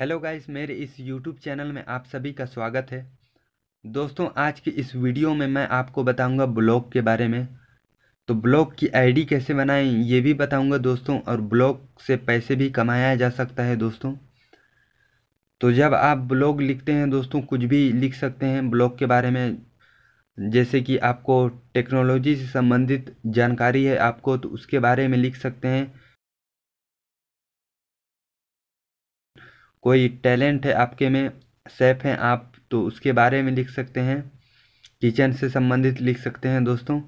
hello guys मेरे इस YouTube channel में आप सभी का स्वागत है दोस्तों आज की इस वीडियो में मैं आपको बताऊंगा ब्लॉग के बारे में तो ब्लॉग की आईडी कैसे बनाएं ये भी बताऊंगा दोस्तों और ब्लॉग से पैसे भी कमाया जा सकता है दोस्तों तो जब आप ब्लॉग लिखते हैं दोस्तों कुछ भी लिख सकते हैं ब्लॉग के बारे में जैसे कि आपको टेक्नोलॉजी से संबंधित जानकारी है आपको तो उसके बारे में लिख सकते हैं कोई टैलेंट है आपके में सेफ हैं आप तो उसके बारे में लिख सकते हैं किचन से संबंधित लिख सकते हैं दोस्तों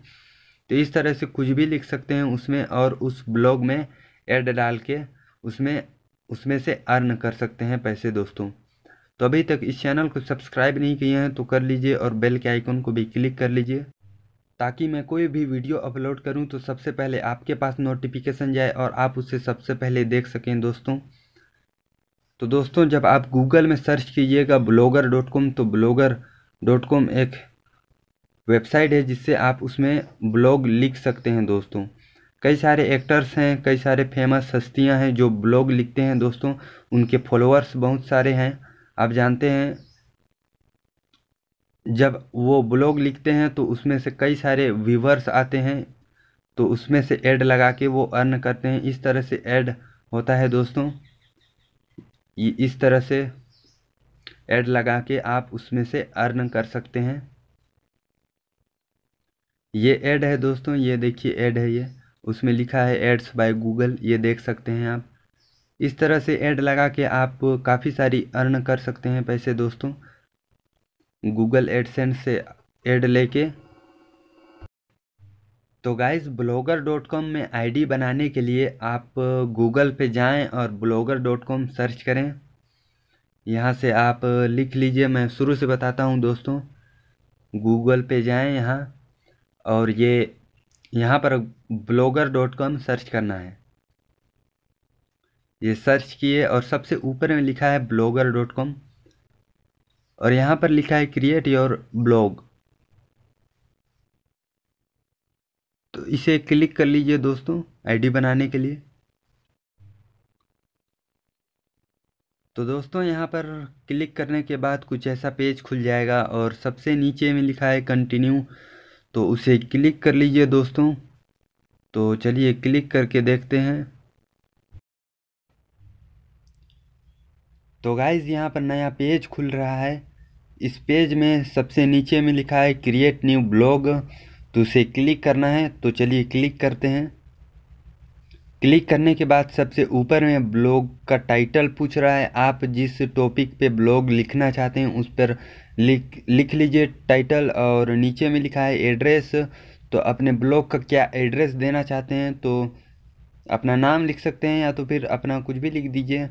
तो इस तरह से कुछ भी लिख सकते हैं उसमें और उस ब्लॉग में एड डाल के उसमें उसमें से अर्न कर सकते हैं पैसे दोस्तों तो अभी तक इस चैनल को सब्सक्राइब नहीं किए हैं तो कर लीजिए और बेल के आइकन को भी क्लिक कर लीजिए ताकि मैं कोई भी वीडियो अपलोड करूं तो सबसे पहले आपके पास नोटिफिकेशन जाए और आप उसे सबसे पहले देख सकें दोस्तों तो दोस्तों जब आप गूगल में सर्च कीजिएगा ब्लॉगर डॉट कॉम तो ब्लॉगर डॉट कॉम एक वेबसाइट है जिससे आप उसमें ब्लॉग लिख सकते हैं दोस्तों कई सारे एक्टर्स हैं कई सारे फेमस हस्तियां हैं जो ब्लॉग लिखते हैं दोस्तों उनके फॉलोअर्स बहुत सारे हैं आप जानते हैं जब वो ब्लॉग लिखते हैं तो उसमें से कई सारे व्यूवर्स आते हैं तो उसमें से एड लगा के वो अर्न करते हैं इस तरह से एड होता है दोस्तों इस तरह से ऐड लगा के आप उसमें से अर्न कर सकते हैं ये ऐड है दोस्तों ये देखिए ऐड है ये उसमें लिखा है एड्स बाय गूगल ये देख सकते हैं आप इस तरह से ऐड लगा के आप काफ़ी सारी अर्न कर सकते हैं पैसे दोस्तों गूगल एडसेंस से एड लेके तो गाइज़ ब्लॉगर डॉट कॉम में आईडी बनाने के लिए आप गूगल uh, पे जाएं और ब्लॉगर डॉट कॉम सर्च करें यहाँ से आप uh, लिख लीजिए मैं शुरू से बताता हूँ दोस्तों गूगल पे जाएं यहाँ और ये यहाँ पर ब्लॉगर डॉट कॉम सर्च करना है ये सर्च किए और सबसे ऊपर में लिखा है ब्लॉगर डॉट कॉम और यहाँ पर लिखा है क्रिएट योर ब्लॉग इसे क्लिक कर लीजिए दोस्तों आईडी बनाने के लिए तो दोस्तों यहाँ पर क्लिक करने के बाद कुछ ऐसा पेज खुल जाएगा और सबसे नीचे में लिखा है कंटिन्यू तो उसे क्लिक कर लीजिए दोस्तों तो चलिए क्लिक करके देखते हैं तो गाइज़ यहाँ पर नया पेज खुल रहा है इस पेज में सबसे नीचे में लिखा है क्रिएट न्यू ब्लॉग तो उसे क्लिक करना है तो चलिए क्लिक करते हैं क्लिक करने के बाद सबसे ऊपर में ब्लॉग का टाइटल पूछ रहा है आप जिस टॉपिक पे ब्लॉग लिखना चाहते हैं उस पर लिख लिख लीजिए टाइटल और नीचे में लिखा है एड्रेस तो अपने ब्लॉग का क्या एड्रेस देना चाहते हैं तो अपना नाम लिख सकते हैं या तो फिर अपना कुछ भी लिख दीजिए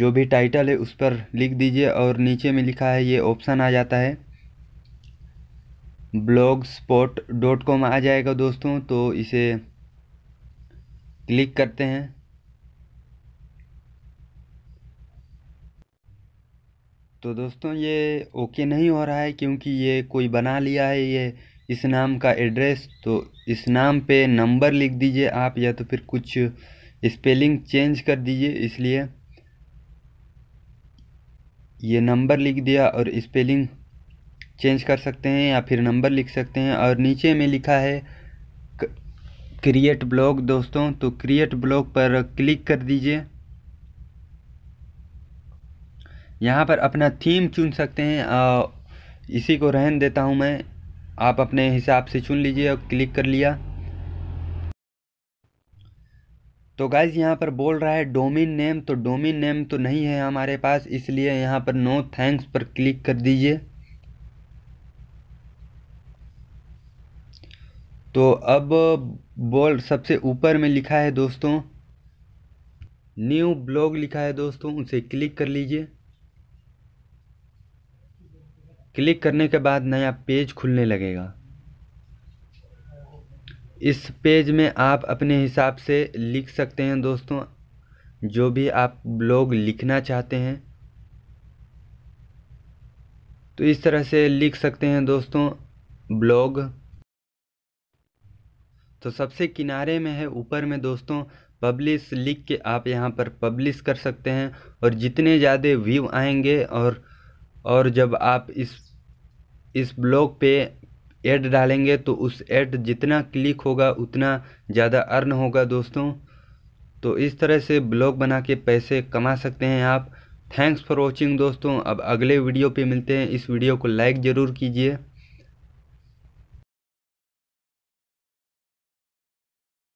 जो भी टाइटल है उस पर लिख दीजिए और नीचे में लिखा है ये ऑप्शन आ जाता है ब्लॉग स्पॉट डॉट कॉम आ जाएगा दोस्तों तो इसे क्लिक करते हैं तो दोस्तों ये ओके नहीं हो रहा है क्योंकि ये कोई बना लिया है ये इस नाम का एड्रेस तो इस नाम पे नंबर लिख दीजिए आप या तो फिर कुछ स्पेलिंग चेंज कर दीजिए इसलिए ये नंबर लिख दिया और स्पेलिंग चेंज कर सकते हैं या फिर नंबर लिख सकते हैं और नीचे में लिखा है क्रिएट ब्लॉग दोस्तों तो क्रिएट ब्लॉग पर क्लिक कर दीजिए यहाँ पर अपना थीम चुन सकते हैं आ, इसी को रहन देता हूँ मैं आप अपने हिसाब से चुन लीजिए और क्लिक कर लिया तो गाइज यहाँ पर बोल रहा है डोमिन नेम तो डोमिन नेम तो नहीं है हमारे पास इसलिए यहाँ पर नो थैंक्स पर क्लिक कर दीजिए तो अब बोल सबसे ऊपर में लिखा है दोस्तों न्यू ब्लॉग लिखा है दोस्तों उसे क्लिक कर लीजिए क्लिक करने के बाद नया पेज खुलने लगेगा इस पेज में आप अपने हिसाब से लिख सकते हैं दोस्तों जो भी आप ब्लॉग लिखना चाहते हैं तो इस तरह से लिख सकते हैं दोस्तों ब्लॉग तो सबसे किनारे में है ऊपर में दोस्तों पब्लिश लिख के आप यहाँ पर पब्लिश कर सकते हैं और जितने ज़्यादा व्यू आएंगे और और जब आप इस इस ब्लॉग पे ऐड डालेंगे तो उस ऐड जितना क्लिक होगा उतना ज़्यादा अर्न होगा दोस्तों तो इस तरह से ब्लॉग बना के पैसे कमा सकते हैं आप थैंक्स फॉर वॉचिंग दोस्तों अब अगले वीडियो पे मिलते हैं इस वीडियो को लाइक ज़रूर कीजिए